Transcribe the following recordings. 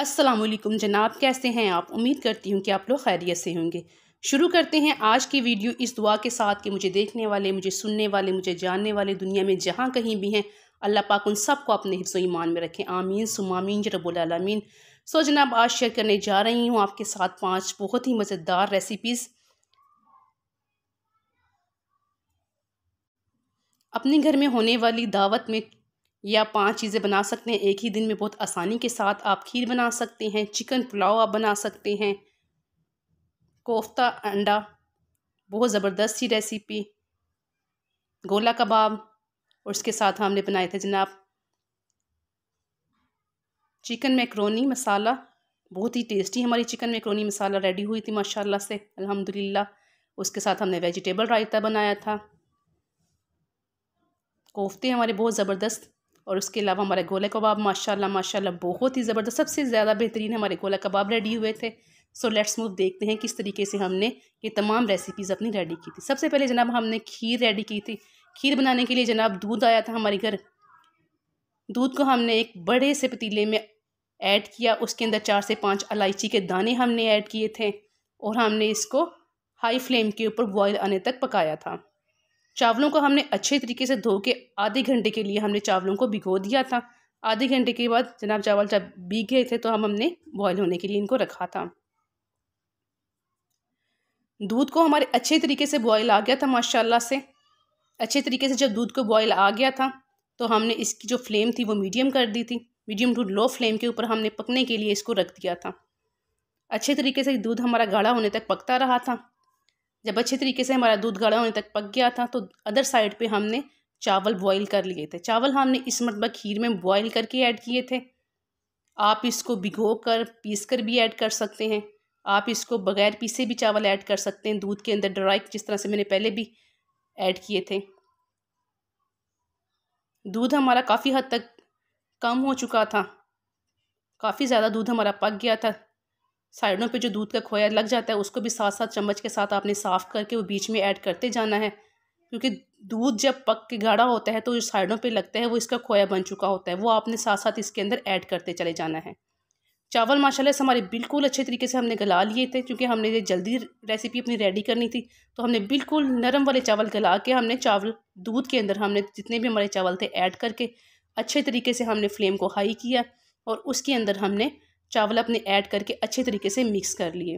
अस्सलाम वालेकुम जनाब कैसे हैं आप उम्मीद करती हूँ कि आप लोग खैरियत से होंगे शुरू करते हैं आज की वीडियो इस दुआ के साथ कि मुझे देखने वाले मुझे सुनने वाले मुझे जानने वाले दुनिया में जहाँ कहीं भी हैं अल्लाह पाक उन सबको अपने हिफ्स ईमान में रखें आमीन सुमामीन रबालमीन सो जनाब आज शेयर करने जा रही हूँ आपके साथ पाँच बहुत ही मज़ेदार रेसिपीज़ अपने घर में होने वाली दावत में या पांच चीज़ें बना सकते हैं एक ही दिन में बहुत आसानी के साथ आप खीर बना सकते हैं चिकन पुलाव आप बना सकते हैं कोफ्ता अंडा बहुत ज़बरदस्त सी रेसिपी गोला कबाब और उसके साथ हमने बनाए थे जनाब चिकन मैक्रोनी मसाला बहुत ही टेस्टी हमारी चिकन मैक्रोनी मसाला रेडी हुई थी माशाल्लाह से अल्हम्दुलिल्लाह उसके साथ हमने वेजिटेबल रायता बनाया था कोफ्ते हमारे बहुत ज़बरदस्त और उसके अलावा हमारे गोला कबाब माशाल्लाह माशाल्लाह बहुत ही ज़बरदस्त सबसे ज़्यादा बेहतरीन हमारे गोला कबाब रेडी हुए थे सो लेट्स मूव देखते हैं किस तरीके से हमने ये तमाम रेसिपीज़ अपनी रेडी की थी सबसे पहले जनाब हमने खीर रेडी की थी खीर बनाने के लिए जनाब दूध आया था हमारे घर दूध को हमने एक बड़े से पतीले में ऐड किया उसके अंदर चार से पाँच इलायची के दाने हमने ऐड किए थे और हमने इसको हाई फ्लेम के ऊपर बॉयल आने तक पकाया था चावलों को हमने अच्छे तरीके से धो के आधे घंटे के लिए हमने चावलों को भिगो दिया था आधे घंटे के बाद जनाब चावल जब भीग गए थे तो हम हमने बॉयल होने के लिए इनको रखा था दूध को हमारे अच्छे तरीके से बॉयल आ गया था माशाल्लाह से अच्छे तरीके से जब दूध को बॉयल आ गया था तो हमने इसकी जो फ्लेम थी वो मीडियम कर दी थी मीडियम टू लो फ्लेम के ऊपर हमने पकने के लिए इसको रख दिया था अच्छे तरीके से दूध हमारा गाढ़ा होने तक पकता रहा था जब अच्छे तरीके से हमारा दूध गाढ़ा होने तक पक गया था तो अदर साइड पे हमने चावल बॉईल कर लिए थे चावल हमने इस मरतबा खीर में बॉईल करके ऐड किए थे आप इसको भिगो कर पीस कर भी ऐड कर सकते हैं आप इसको बगैर पीसे भी चावल ऐड कर सकते हैं दूध के अंदर ड्राई जिस तरह से मैंने पहले भी ऐड किए थे दूध हमारा काफ़ी हद तक कम हो चुका था काफ़ी ज़्यादा दूध हमारा पक गया था साइडों पे जो दूध का खोया लग जाता है उसको भी साथ साथ चम्मच के साथ आपने साफ़ करके वो बीच में ऐड करते जाना है क्योंकि दूध जब पक के गाढ़ा होता है तो जो साइडों पे लगता है वो इसका खोया बन चुका होता है वो आपने साथ साथ इसके अंदर ऐड करते चले जाना है चावल माशाल्लाह से हमारे बिल्कुल अच्छे तरीके से हमने गला लिए थे क्योंकि हमने ये जल्दी रेसिपी अपनी रेडी करनी थी तो हमने बिल्कुल नरम वाले चावल गला के हमने चावल दूध के अंदर हमने जितने भी हमारे चावल थे ऐड करके अच्छे तरीके से हमने फ्लेम को हाई किया और उसके अंदर हमने चावल अपने ऐड करके अच्छे तरीके से मिक्स कर लिए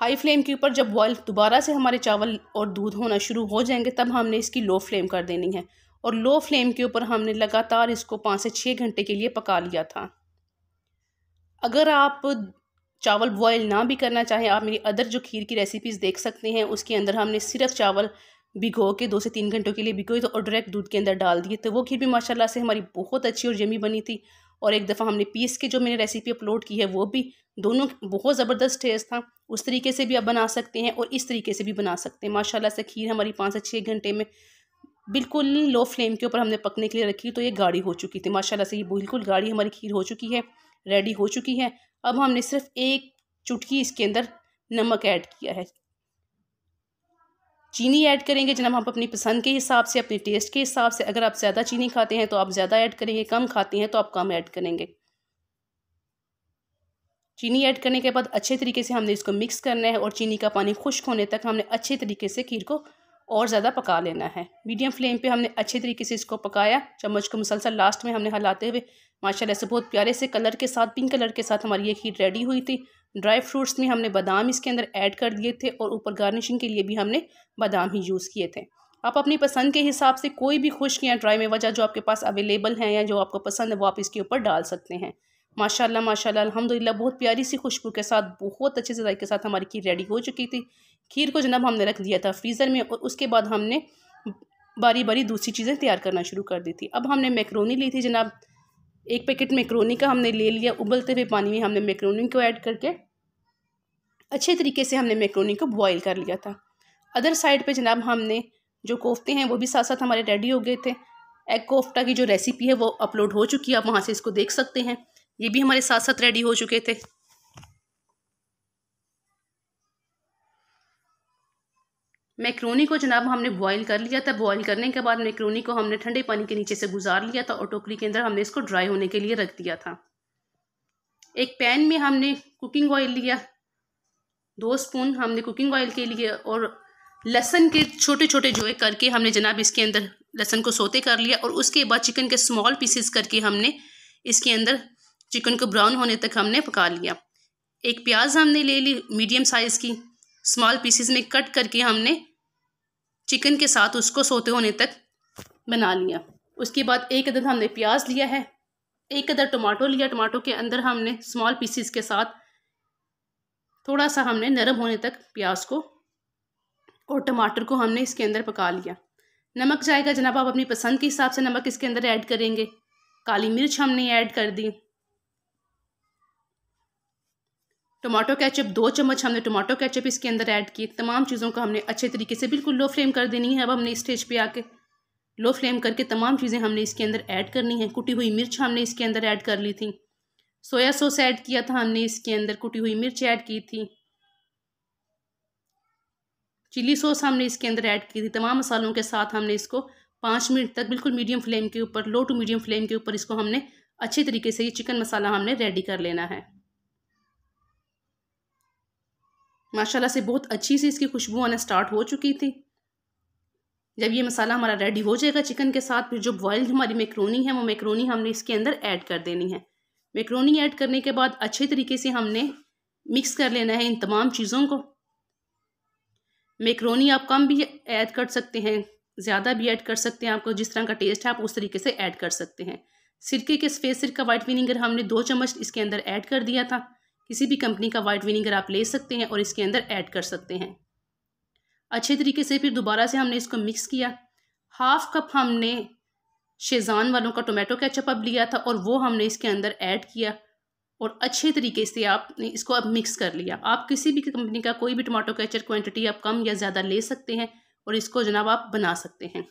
हाई फ्लेम के ऊपर जब बॉयल दोबारा से हमारे चावल और दूध होना शुरू हो जाएंगे तब हमने इसकी लो फ्लेम कर देनी है और लो फ्लेम के ऊपर हमने लगातार इसको पाँच से छः घंटे के लिए पका लिया था अगर आप चावल बॉयल ना भी करना चाहें आप मेरी अदर जो खीर की रेसिपीज़ देख सकते हैं उसके अंदर हमने सिर्फ चावल भिगो के दो से तीन घंटों के लिए भिगोई तो और डायरेक्ट दूध के अंदर डाल दिए तो वो खीर भी माशाल्लाह से हमारी बहुत अच्छी और जमी बनी थी और एक दफ़ा हमने पीस के जो मैंने रेसिपी अपलोड की है वो भी दोनों बहुत ज़बरदस्त टेस्ट था उस तरीके से भी आप बना सकते हैं और इस तरीके से भी बना सकते हैं माशाला से खीर हमारी पाँच से छः घंटे में बिल्कुल लो फ्लेम के ऊपर हमने पकने के लिए रखी तो ये गाढ़ी हो चुकी थी माशाला से ये बिल्कुल गाढ़ी हमारी खीर हो चुकी है रेडी हो चुकी है अब हमने सिर्फ एक चुटकी इसके अंदर नमक ऐड किया है चीनी ऐड करेंगे जनाब आप अपनी पसंद के हिसाब से अपने टेस्ट के हिसाब से अगर आप ज़्यादा चीनी खाते हैं तो आप ज़्यादा ऐड करेंगे कम खाते हैं तो आप कम ऐड करेंगे चीनी ऐड करने के बाद अच्छे तरीके से हमने इसको मिक्स करना है और चीनी का पानी खुश्क होने तक हमने अच्छे तरीके से खीर को और ज़्यादा पका लेना है मीडियम फ्लेम पे हमने अच्छे तरीके से इसको पकाया चम्मच को मुसलसल लास्ट में हमने हलाते हुए माशाल्लाह से बहुत प्यारे से कलर के साथ पिंक कलर के साथ हमारी ये खीर रेडी हुई थी ड्राई फ्रूट्स में हमने बादाम इसके अंदर ऐड कर दिए थे और ऊपर गार्निशिंग के लिए भी हमने बादाम ही यूज़ किए थे आप अपनी पसंद के हिसाब से कोई भी खुश्क या ड्राई में वजह जो आपके पास अवेलेबल हैं या जो आपको पसंद है वो आप इसके ऊपर डाल सकते हैं माशाल्लाह माशाल्लाह अल्हम्दुलिल्लाह बहुत प्यारी सी खुशबू के साथ बहुत अच्छे से के साथ हमारी खीर रेडी हो चुकी थी खीर को जनाब हमने रख दिया था फ्रीज़र में और उसके बाद हमने बारी बारी दूसरी चीज़ें तैयार करना शुरू कर दी थी अब हमने मैक्रोनी ली थी जनाब एक पैकेट मैक्रोनी का हमने ले लिया उबलते हुए पानी में हमने मैक्रोनी को ऐड करके अच्छे तरीके से हमने मैक्रोनी को बॉईल कर लिया था अदर साइड पे जनाब हमने जो कोफ्ते हैं वो भी साथ साथ हमारे रेडी हो गए थे एग कोफ्ता की जो रेसिपी है वो अपलोड हो चुकी है आप वहाँ से इसको देख सकते हैं ये भी हमारे साथ साथ रेडी हो चुके थे मैक्रोनी को जनाब हमने बॉईल कर लिया था बॉईल करने के बाद मैक्रोनी को हमने ठंडे पानी के नीचे से गुजार लिया था और टोकरी के अंदर हमने इसको ड्राई होने के लिए रख दिया था एक पैन में हमने कुकिंग ऑयल लिया दो स्पून हमने कुकिंग ऑयल के लिए और लहसन के छोटे छोटे जोए करके हमने जनाब इसके अंदर लहसन को सोते कर लिया और उसके बाद चिकन के स्मॉल पीसेस करके हमने इसके अंदर चिकन को ब्राउन होने तक हमने पका लिया एक प्याज हमने ले ली मीडियम साइज़ की स्मॉल पीसेस में कट करके हमने चिकन के साथ उसको सोते होने तक बना लिया उसके बाद एक अदर हमने प्याज लिया है एक अदर टमाटो लिया टमाटो के अंदर हमने स्मॉल पीसीस के साथ थोड़ा सा हमने नरम होने तक प्याज को और टमाटर को हमने इसके अंदर पका लिया नमक जाएगा जनाब आप अपनी पसंद के हिसाब से नमक इसके अंदर ऐड करेंगे काली मिर्च हमने ऐड कर दी टमाटो कैचअप दो चम्मच हमने टमाटो कैचअप इसके अंदर ऐड किए तमाम चीज़ों को हमने अच्छे तरीके से बिल्कुल लो फ्लेम कर देनी है अब हमने स्टेज पे आके लो फ्लेम करके तमाम चीज़ें हमने इसके अंदर ऐड करनी है कुटी हुई मिर्च हमने इसके अंदर ऐड कर ली थी सोया सॉस ऐड किया था हमने इसके अंदर कुटी हुई मिर्च ऐड की थी चिली सॉस हमने इसके अंदर ऐड की थी तमाम मसालों के साथ हमने इसको पाँच मिनट तक बिल्कुल मीडियम फ्लेम के ऊपर लो टू मीडियम फ्लेम के ऊपर इसको हमने अच्छे तरीके से ये चिकन मसाला हमने रेडी कर लेना है माशाल्लाह से बहुत अच्छी सी इसकी खुशबू आना स्टार्ट हो चुकी थी जब ये मसाला हमारा रेडी हो जाएगा चिकन के साथ फिर जो बॉयल्ड हमारी मेकरोनी है वो मेकरोनी हमने इसके अंदर ऐड कर देनी है मेकरोनी ऐड करने के बाद अच्छे तरीके से हमने मिक्स कर लेना है इन तमाम चीज़ों को मेकरोनी आप कम भी ऐड कर सकते हैं ज़्यादा भी ऐड कर सकते हैं आपको जिस तरह का टेस्ट है आप उस तरीके से ऐड कर सकते हैं सिरके के स्पेस सिरका वाइट विनीगर हमने दो चम्मच इसके अंदर ऐड कर दिया था किसी भी कंपनी का वाइट विनीगर आप ले सकते हैं और इसके अंदर ऐड कर सकते हैं अच्छे तरीके से फिर दोबारा से हमने इसको मिक्स किया हाफ कप हमने शेजान वालों का टोमेटो कैचअप अब लिया था और वो हमने इसके अंदर ऐड किया और अच्छे तरीके से आपने इसको अब मिक्स कर लिया आप किसी भी कंपनी का कोई भी टमाटो कैचर क्वांटिटी आप कम या ज़्यादा ले सकते हैं और इसको जनाब आप बना सकते हैं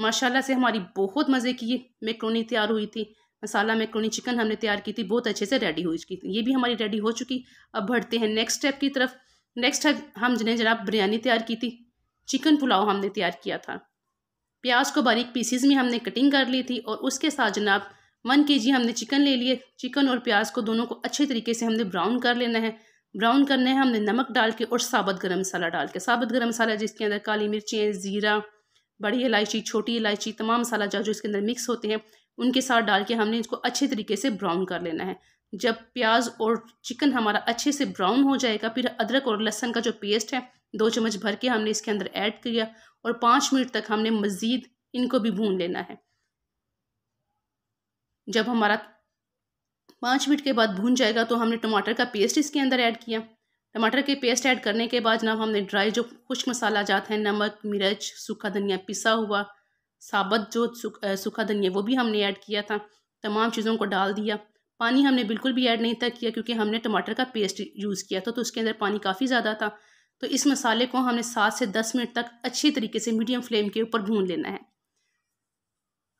माशाल्लाह से हमारी बहुत मज़े की मेकरोनी तैयार हुई थी मसाला मैक्रोनी चिकन हमने तैयार की थी बहुत अच्छे से रेडी हो चुकी थी ये भी हमारी रेडी हो चुकी अब बढ़ते हैं नेक्स्ट स्टेप की तरफ नेक्स्ट है हमने जनाब बिरयानी तैयार की थी चिकन पुलाव हमने तैयार किया था प्याज को बारीक पीसीज में हमने कटिंग कर ली थी और उसके साथ जनाब वन के जी हमने चिकन ले लिए चिकन और प्याज को दोनों को अच्छे तरीके से हमने ब्राउन कर लेना है ब्राउन करने हैं हमने नमक डाल के और साबत गर्म मसाला डाल के साबत गर्म मसाला जिसके अंदर काली मिर्चें ज़ीरा बड़ी इलायची छोटी इलायची तमाम मसाला जो इसके अंदर मिक्स होते हैं उनके साथ डाल के हमने इसको अच्छे तरीके से ब्राउन कर लेना है जब प्याज और चिकन हमारा अच्छे से ब्राउन हो जाएगा फिर अदरक और लहसन का जो पेस्ट है दो चम्मच भर के हमने इसके अंदर ऐड किया और पाँच मिनट तक हमने मज़ीद इनको भी भून लेना है जब हमारा पाँच मिनट के बाद भून जाएगा तो हमने टमाटर का पेस्ट इसके अंदर ऐड किया टमाटर के पेस्ट ऐड करने के बाद जनाब हमने ड्राई जो खुश मसाला जात है नमक मिर्च सूखा धनिया पिसा हुआ साबत जो सूखा धनिया वो भी हमने ऐड किया था तमाम चीज़ों को डाल दिया पानी हमने बिल्कुल भी ऐड नहीं था किया क्योंकि हमने टमाटर का पेस्ट यूज़ किया था तो उसके अंदर पानी काफ़ी ज़्यादा था तो इस मसाले को हमने सात से दस मिनट तक अच्छी तरीके से मीडियम फ्लेम के ऊपर भून लेना है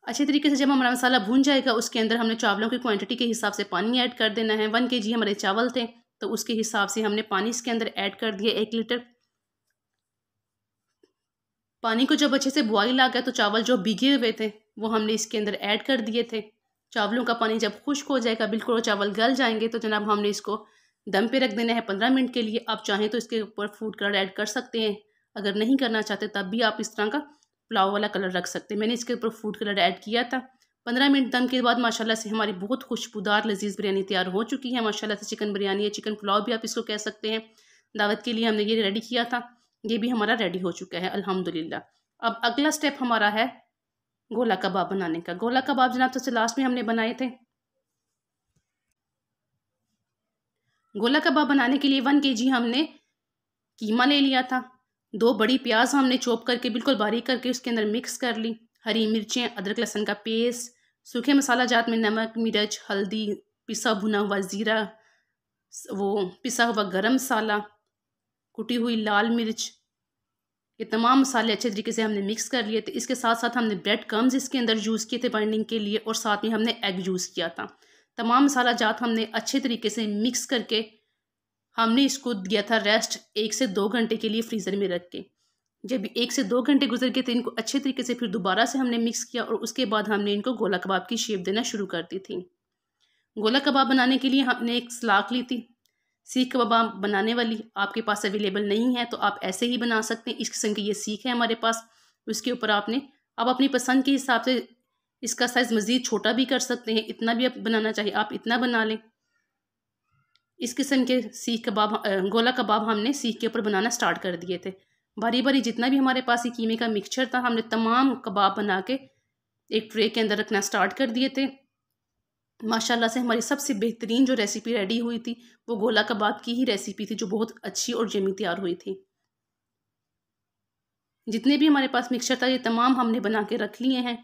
अच्छे तरीके से जब हमारा मसाला भून जाएगा उसके अंदर हमने चावलों की क्वांटिटी के हिसाब से पानी ऐड कर देना है वन के जी हमारे चावल थे तो उसके हिसाब से हमने पानी इसके अंदर ऐड कर दिया एक लीटर पानी को जब अच्छे से बुआई आ गया तो चावल जो भिगे हुए थे वो हमने इसके अंदर ऐड कर दिए थे चावलों का पानी जब खुश्क हो जाएगा बिल्कुल चावल गल जाएंगे तो जनाब हमने इसको दम पे रख देना है पंद्रह मिनट के लिए आप चाहें तो इसके ऊपर फूड कलर ऐड कर सकते हैं अगर नहीं करना चाहते तब भी आप इस तरह का पुलाव वाला कलर रख सकते हैं मैंने इसके ऊपर फूड कलर ऐड किया था पंद्रह मिनट दम के बाद माशाल्लाह से हमारी बहुत खुशबूदार लजीज़ बिरयानी तैयार हो चुकी है माशाल्लाह से चिकन बिरयानी या चिकन पुलाव भी आप इसको कह सकते हैं दावत के लिए हमने ये रेडी किया था ये भी हमारा रेडी हो चुका है अल्हम्दुलिल्लाह अब अगला स्टेप हमारा है गोला कबाब बनाने का गोला कबाब जनाब सबसे लास्ट में हमने बनाए थे गोला कबाब बनाने के लिए वन के जी हमने कीमा ले लिया था दो बड़ी प्याज हमने चॉप करके बिल्कुल बारीक करके उसके अंदर मिक्स कर ली हरी मिर्चें अदरक लहसन का पेस्ट सूखे मसाला जात में नमक मिर्च हल्दी पिसा भुना हुआ ज़ीरा वो पिसा हुआ गरम मसाला कुटी हुई लाल मिर्च ये तमाम मसाले अच्छे तरीके से हमने मिक्स कर लिए थे इसके साथ साथ हमने ब्रेड क्रम्स इसके अंदर यूज़ किए थे बाइंडिंग के लिए और साथ में हमने एग यूज़ किया था तमाम मसाला जात हमने अच्छे तरीके से मिक्स करके हमने इसको दिया था रेस्ट एक से दो घंटे के लिए फ्रीज़र में रख के जब एक से दो घंटे गुजर गए थे इनको अच्छे तरीके से फिर दोबारा से हमने मिक्स किया और उसके बाद हमने इनको गोला कबाब की शेप देना शुरू कर दी थी गोला कबाब बनाने के लिए हमने एक सलाख ली थी सीख कबाब बनाने वाली आपके पास अवेलेबल नहीं है तो आप ऐसे ही बना सकते हैं इस किस्म की ये सीख है हमारे पास उसके ऊपर आपने आप अपनी पसंद के हिसाब से इसका साइज़ मज़ीद छोटा भी कर सकते हैं इतना भी आप बनाना चाहिए आप इतना बना लें इस किस्म के सीख कबाब गोला कबाब हमने सीख के ऊपर बनाना स्टार्ट कर दिए थे बारी बारी जितना भी हमारे पास ये कीमे का मिक्सचर था हमने तमाम कबाब बना के एक ट्रे के अंदर रखना स्टार्ट कर दिए थे माशाल्लाह से हमारी सबसे बेहतरीन जो रेसिपी रेडी हुई थी वो गोला कबाब की ही रेसिपी थी जो बहुत अच्छी और जमी तैयार हुई थी जितने भी हमारे पास मिक्सचर था ये तमाम हमने बना के रख लिए हैं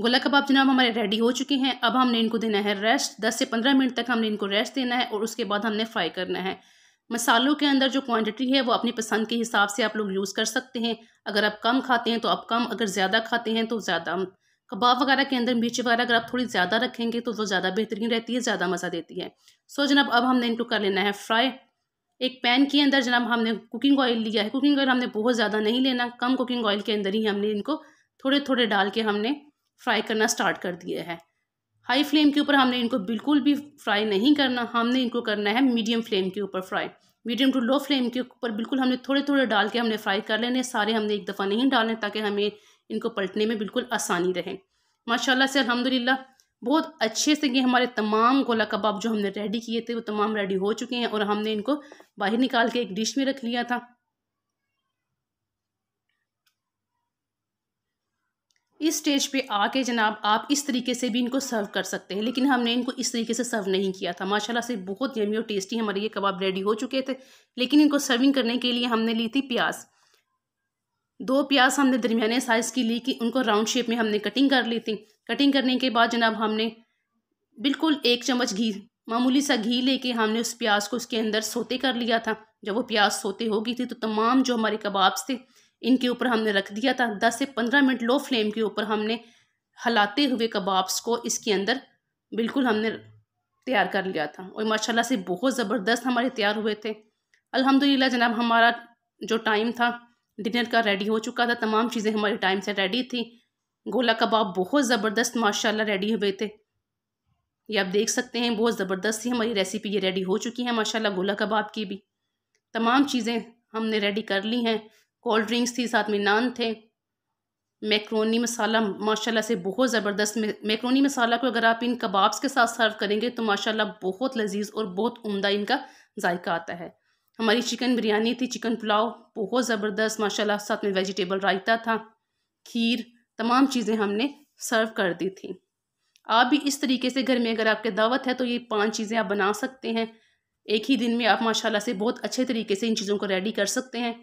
गोला कबाब जनाब हमारे रेडी हो चुके हैं अब हमने इनको देना है रेस्ट दस से पंद्रह मिनट तक हमने इनको रेस्ट देना है और उसके बाद हमने फ्राई करना है मसालों के अंदर जो क्वांटिटी है वो अपनी पसंद के हिसाब से आप लोग यूज़ कर सकते हैं अगर आप कम खाते हैं तो आप कम अगर ज़्यादा खाते हैं तो ज़्यादा कबाब वगैरह के अंदर मिर्च वगैरह अगर आप थोड़ी ज़्यादा रखेंगे तो वो ज़्यादा बेहतरीन रहती है ज़्यादा मज़ा देती है सो जनाब अब हमने इनको कर लेना है फ्राई एक पैन के अंदर जनाब हमने कुकिंग ऑयल लिया है कुकिंग ऑयल हमने बहुत ज़्यादा नहीं लेना कम कुकिंग ऑयल के अंदर ही हमने इनको थोड़े थोड़े डाल के हमने फ्राई करना स्टार्ट कर दिया है हाई फ्लेम के ऊपर हमने इनको बिल्कुल भी फ्राई नहीं करना हमने इनको करना है मीडियम फ्लेम के ऊपर fry medium to low flame के ऊपर बिल्कुल हमने थोड़े थोड़े डाल के हमने फ्राई कर लेने सारे हमने एक दफ़ा नहीं डालने ताकि हमें इनको पलटने में बिल्कुल आसानी रहे माशाल्लाह से अल्हम्दुलिल्लाह बहुत अच्छे से ये हमारे तमाम गोला कबाब जो हमने रेडी किए थे वो तमाम रेडी हो चुके हैं और हमने इनको बाहर निकाल के एक डिश में रख लिया था इस स्टेज पे आके जनाब आप इस तरीके से भी इनको सर्व कर सकते हैं लेकिन हमने इनको इस तरीके से सर्व नहीं किया था माशाल्लाह से बहुत यमी और टेस्टी हमारे ये कबाब रेडी हो चुके थे लेकिन इनको सर्विंग करने के लिए हमने ली थी प्याज दो प्याज हमने दरमियाने साइज़ की ली कि उनको राउंड शेप में हमने कटिंग कर ली थी कटिंग करने के बाद जनाब हमने बिल्कुल एक चम्मच घी मामूली सा घी लेके हमने उस प्याज को उसके अंदर सोते कर लिया था जब वो प्याज सोते हो गई थी तो तमाम जो हमारे कबाब्स थे इनके ऊपर हमने रख दिया था दस से पंद्रह मिनट लो फ्लेम के ऊपर हमने हलाते हुए कबाब्स को इसके अंदर बिल्कुल हमने तैयार कर लिया था और माशाल्लाह से बहुत ज़बरदस्त हमारे तैयार हुए थे अल्हम्दुलिल्लाह जनाब हमारा जो टाइम था डिनर का रेडी हो चुका था तमाम चीज़ें हमारे टाइम से रेडी थी गोला कबाब बहुत ज़बरदस्त माशाल्लाह रेडी हुए थे ये आप देख सकते हैं बहुत ज़बरदस्त थी हमारी रेसिपी ये रेडी हो चुकी है माशाल्लाह गोला कबाब की भी तमाम चीज़ें हमने रेडी कर ली हैं कोल्ड ड्रिंक्स थी साथ में नान थे मैक्रोनी मसाला माशाल्लाह से बहुत ज़बरदस्त मैक्रोनी मसाला को अगर आप इन कबाब्स के साथ सर्व करेंगे तो माशाल्लाह बहुत लजीज और बहुत उम्दा इनका जायका आता है हमारी चिकन बिरयानी थी चिकन पुलाव बहुत ज़बरदस्त माशाल्लाह साथ में वेजिटेबल रायता था खीर तमाम चीज़ें हमने सर्व कर दी थी आप भी इस तरीके से घर में अगर आपके दावत है तो ये पाँच चीज़ें आप बना सकते हैं एक ही दिन में आप माशाल्लाह से बहुत अच्छे तरीके से इन चीज़ों को रेडी कर सकते हैं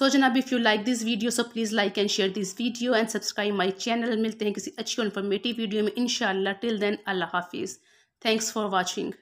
सो जनाब if you like this video so please like and share this video and subscribe my channel मिलते हैं किसी अच्छी और इन्फॉर्मेटिव वीडियो में इन टिल देन अल्लाह हाफिज़ थैंक्स फॉर वॉचिंग